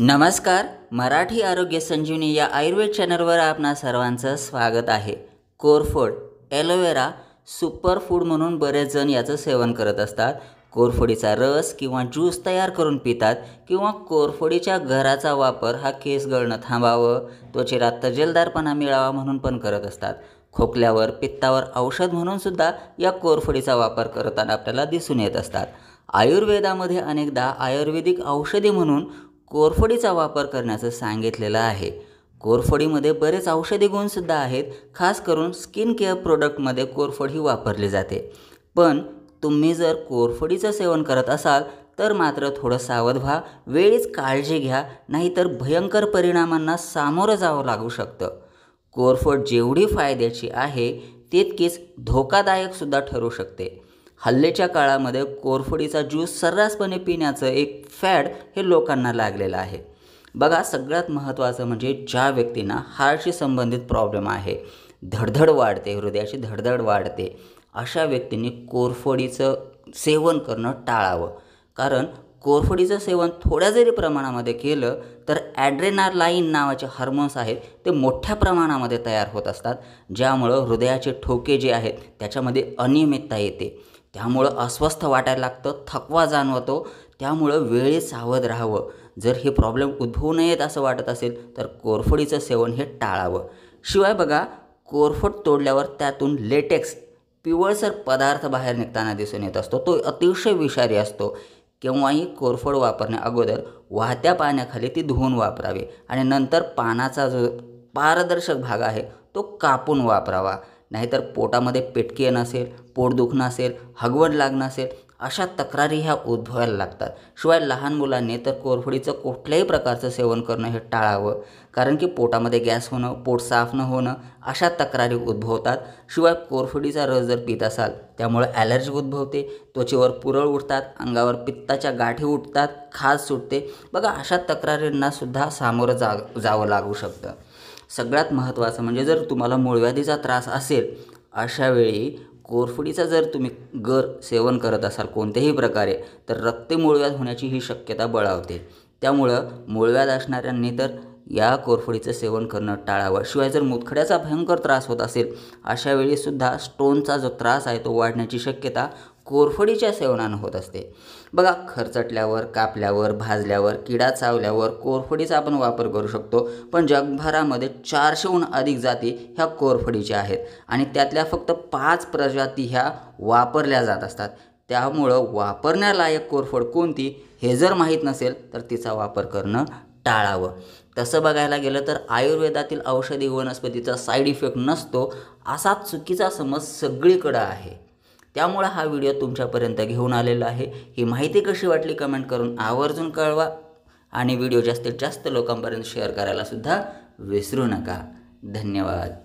नमस्कार मराठी आरोग्य संजीवनी या आयुर्वेद चॅनलवर आपणा सर्वांचं स्वागत आहे कोरफड ॲलोवेरा सुपरफूड म्हणून बरेच जण याचं सेवन करत असतात कोरफडीचा रस किंवा ज्यूस तयार करून पितात किंवा कोरफडीच्या घराचा वापर हा केस गळणं थांबावं त्वचेला तजेलदारपणा मिळावा म्हणून पण करत असतात खोकल्यावर पित्तावर औषध म्हणून सुद्धा या कोरफडीचा वापर करताना आपल्याला दिसून येत असतात आयुर्वेदामध्ये अनेकदा आयुर्वेदिक औषधी म्हणून कोरफडीचा वापर करण्याचं सांगितलेलं आहे कोरफडीमध्ये बरेच औषधी गुणसुद्धा आहेत खास करून स्किन केअर प्रोडक्टमध्ये कोरफड ही वापरली जाते पण तुम्ही जर कोरफडीचं सेवन करत असाल तर मात्र थोडं सावध व्हा वेळीच काळजी घ्या नाहीतर भयंकर परिणामांना सामोरं जावं लागू शकतं कोरफड जेवढी फायद्याची आहे तितकीच धोकादायकसुद्धा ठरू शकते हल्लेच्या काळामध्ये कोरफडीचा ज्यूस सर्रासपणे पिण्याचं एक फॅड हे लोकांना लागलेलं आहे बघा सगळ्यात महत्त्वाचं म्हणजे ज्या व्यक्तींना हार्टशी संबंधित प्रॉब्लेम आहे धडधड वाढते हृदयाची धडधड वाढते अशा व्यक्तींनी कोरफडीचं सेवन करणं टाळावं कारण कोरफडीचं सेवन थोड्या जरी प्रमाणामध्ये केलं तर लाईन नावाचे हार्मोन्स आहेत ते मोठ्या प्रमाणामध्ये तयार होत असतात ज्यामुळं हृदयाचे ठोके जे आहेत त्याच्यामध्ये अनियमितता येते त्यामुळं अस्वस्थ वाटायला लागतं थकवा जाणवतो त्यामुळं वेळी सावध राहावं जर हे प्रॉब्लेम उद्भवू नयेत असं वाटत असेल तर कोरफडीचं सेवन हे टाळावं शिवाय बघा कोरफड तोडल्यावर त्यातून लेटेक्स पिवळसर पदार्थ बाहेर निघताना दिसून येत असतो तो अतिशय विषारी असतो केव्हाही कोरफड वापरण्या अगोदर वाहत्या पाण्याखाली ती धुवून वापरावी आणि नंतर पानाचा जो पारदर्शक भाग आहे तो कापून वापरावा नाहीतर पोटामध्ये पेटकी नसेल पोट दुखणं असेल हगवड लागणं असेल अशा तक्रारी ह्या उद्भवायला लागतात शिवाय लहान मुलांनी तर कोरफडीचं कुठल्याही प्रकारचं सेवन करणं हे टाळावं कारण की पोटामध्ये गॅस होणं पोट साफ न होणं अशा तक्रारी उद्भवतात शिवाय कोरफडीचा रस जर पित असाल त्यामुळे ॲलर्जी उद्भवते त्वचेवर पुरळ उठतात अंगावर पित्ताच्या गाठी उठतात खाज सुटते बघा अशा तक्रारींनासुद्धा सामोरं जा जावं लागू शकतं सगळ्यात महत्त्वाचं म्हणजे जर तुम्हाला मूळव्याधीचा त्रास असेल अशावेळी कोरफडीचा जर तुम्ही गर सेवन करत असाल कोणत्याही प्रकारे तर रक्त मूळव्याध होण्याची ही शक्यता बळावते त्यामुळं मूळव्याध असणाऱ्यांनी तर या कोरफडीचं सेवन करणं टाळावं शिवाय जर मुतखड्याचा भयंकर त्रास होत असेल अशा वेळीसुद्धा स्टोनचा जो त्रास आहे तो वाढण्याची शक्यता कोरफडीच्या सेवनानं होत असते बघा खरचटल्यावर कापल्यावर भाजल्यावर किडा चावल्यावर कोरफडीचा आपण वापर करू शकतो पण जगभरामध्ये चारशेहून अधिक जाती ह्या कोरफडीच्या आहेत आणि त्यातल्या फक्त पाच प्रजाती ह्या वापरल्या जात असतात त्यामुळं वापरण्यालायक कोरफड कोणती हे जर माहीत नसेल तर तिचा वापर करणं टाळावं तसं बघायला गेलं तर आयुर्वेदातील औषधी वनस्पतीचा साईड इफेक्ट नसतो असा चुकीचा समज सगळीकडं आहे त्यामुळं हा व्हिडिओ तुमच्यापर्यंत घेऊन आलेला आहे ही माहिती कशी वाटली कमेंट करून आवर्जून कळवा आणि व्हिडिओ जास्तीत जास्त लोकांपर्यंत शेअर करायलासुद्धा विसरू नका धन्यवाद